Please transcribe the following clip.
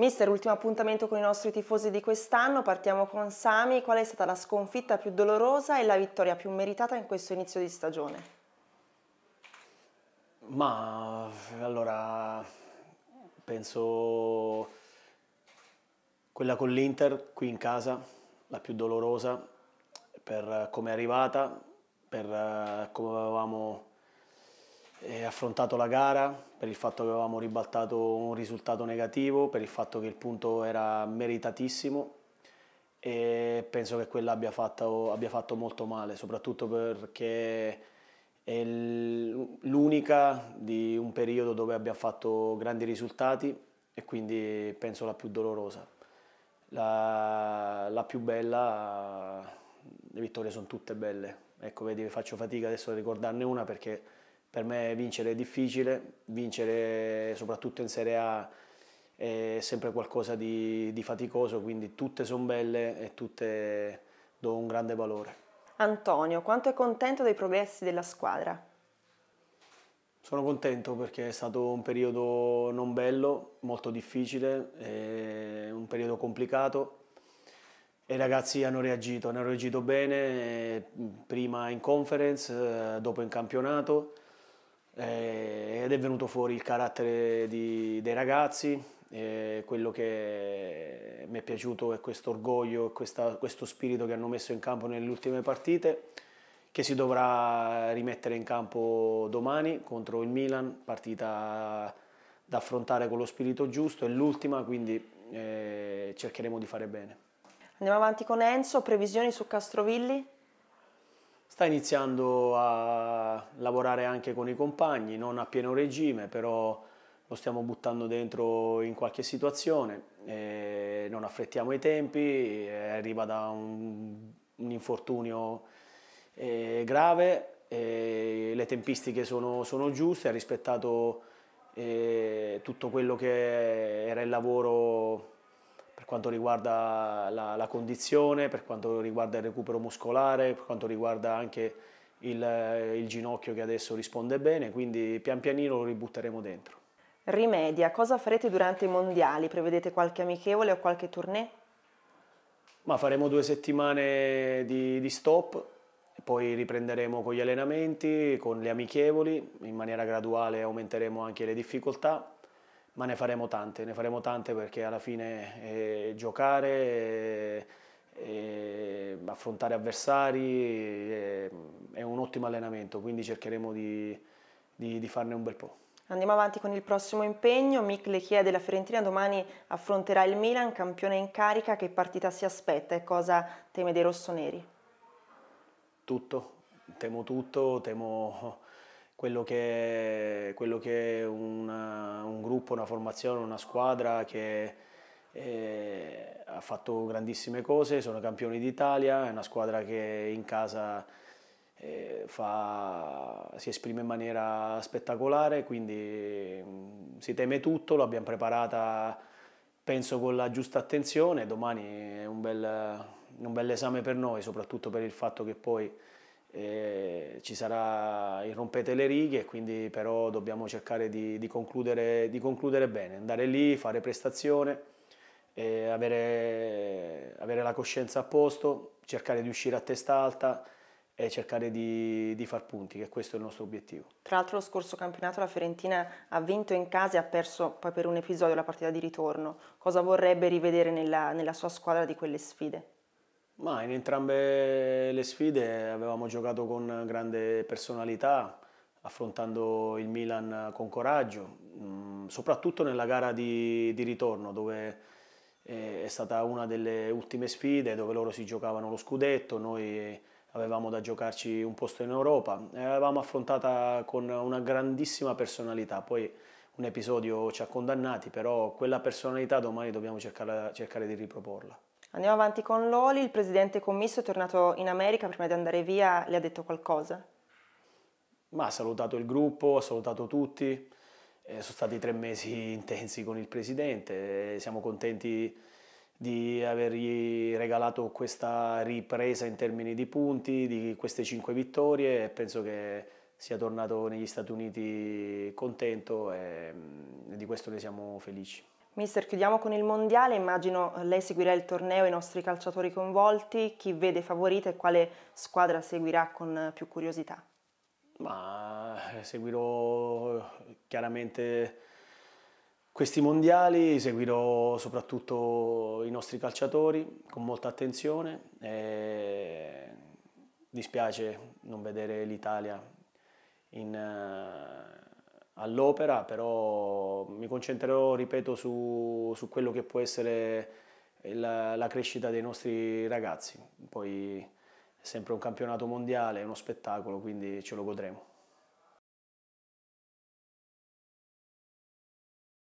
Mister, ultimo appuntamento con i nostri tifosi di quest'anno, partiamo con Sami, qual è stata la sconfitta più dolorosa e la vittoria più meritata in questo inizio di stagione? Ma allora penso quella con l'Inter qui in casa, la più dolorosa per come è arrivata, per eh, come avevamo eh, affrontato la gara per il fatto che avevamo ribaltato un risultato negativo, per il fatto che il punto era meritatissimo e penso che quella abbia fatto, abbia fatto molto male, soprattutto perché è l'unica di un periodo dove abbiamo fatto grandi risultati e quindi penso la più dolorosa. La, la più bella, le vittorie sono tutte belle, ecco vedi faccio fatica adesso a ricordarne una perché per me vincere è difficile, vincere soprattutto in Serie A è sempre qualcosa di, di faticoso, quindi tutte sono belle e tutte do un grande valore. Antonio, quanto è contento dei progressi della squadra? Sono contento perché è stato un periodo non bello, molto difficile, un periodo complicato e i ragazzi hanno reagito, hanno reagito bene, eh, prima in conference, eh, dopo in campionato eh, ed è venuto fuori il carattere di, dei ragazzi, eh, quello che mi è piaciuto è questo orgoglio e questo spirito che hanno messo in campo nelle ultime partite che si dovrà rimettere in campo domani contro il Milan, partita da affrontare con lo spirito giusto, è l'ultima quindi eh, cercheremo di fare bene. Andiamo avanti con Enzo, previsioni su Castrovilli? Sta iniziando a lavorare anche con i compagni, non a pieno regime, però lo stiamo buttando dentro in qualche situazione, e non affrettiamo i tempi, arriva da un, un infortunio eh, grave, le tempistiche sono, sono, giuste, ha rispettato eh, tutto quello che era il lavoro per quanto riguarda la, la condizione, per quanto riguarda il recupero muscolare, per quanto riguarda anche il, il, ginocchio che adesso risponde bene, quindi pian pianino lo ributteremo dentro. Rimedia, cosa farete durante i mondiali? Prevedete qualche amichevole o qualche tournée? Ma faremo due settimane di, di stop, poi riprenderemo con gli allenamenti, con le amichevoli, in maniera graduale aumenteremo anche le difficoltà ma ne faremo tante, ne faremo tante perché alla fine eh, giocare, eh, eh, affrontare avversari eh, è un ottimo allenamento, quindi cercheremo di, di, di farne un bel po'. Andiamo avanti con il prossimo impegno. Mick le chiede, la Fiorentina domani affronterà il Milan, campione in carica. Che partita si aspetta e cosa teme dei rossoneri? Tutto, temo tutto, temo quello che, quello che una, un gruppo, una formazione, una squadra che eh, ha fatto grandissime cose, sono campioni d'Italia, è una squadra che in casa eh, fa, si esprime in maniera spettacolare, quindi mh, mm, si teme tutto, l'abbiamo preparata penso con la giusta attenzione, domani è un bel, un bel esame per noi, soprattutto per il fatto che poi eh, ci sarà il rompete le righe, quindi però dobbiamo cercare di, di, concludere, di concludere, bene, andare lì, fare prestazione, eh, avere, avere, la coscienza a posto, cercare di uscire a testa alta e cercare di, di far punti, che questo è il nostro obiettivo. Tra l'altro lo scorso campionato la Fiorentina ha vinto in casa e ha perso poi per un episodio la partita di ritorno. Cosa vorrebbe rivedere nella, nella sua squadra di quelle sfide? Ma in entrambe le sfide avevamo giocato con grande personalità, affrontando il Milan con coraggio, mm, soprattutto nella gara di, di ritorno dove eh, è stata una delle ultime sfide dove loro si giocavano lo scudetto, noi avevamo da giocarci un posto in Europa e l'avevamo affrontata con una grandissima personalità. Poi un episodio ci ha condannati, però quella personalità domani dobbiamo cercare, cercare di riproporla. Andiamo avanti con Loli, il presidente commisso è tornato in America prima di andare via, le ha detto qualcosa? Ma ha salutato il gruppo, ha salutato tutti, eh, sono stati tre mesi intensi con il presidente, eh, siamo contenti di avergli regalato questa ripresa in termini di punti, di queste cinque vittorie e penso che sia tornato negli Stati Uniti contento e, e mm, di questo ne siamo felici. Mister, chiudiamo con il mondiale, immagino eh, lei seguirà il torneo, i nostri calciatori coinvolti, chi vede favorita e quale squadra seguirà con eh, più curiosità? Ma eh, seguirò chiaramente questi mondiali, seguirò soprattutto i nostri calciatori con molta attenzione. E dispiace non vedere l'Italia in all'opera, però mi concentrerò, ripeto, su, su quello che può essere eh, la, la, crescita dei nostri ragazzi. Poi è sempre un campionato mondiale, è uno spettacolo, quindi ce lo godremo.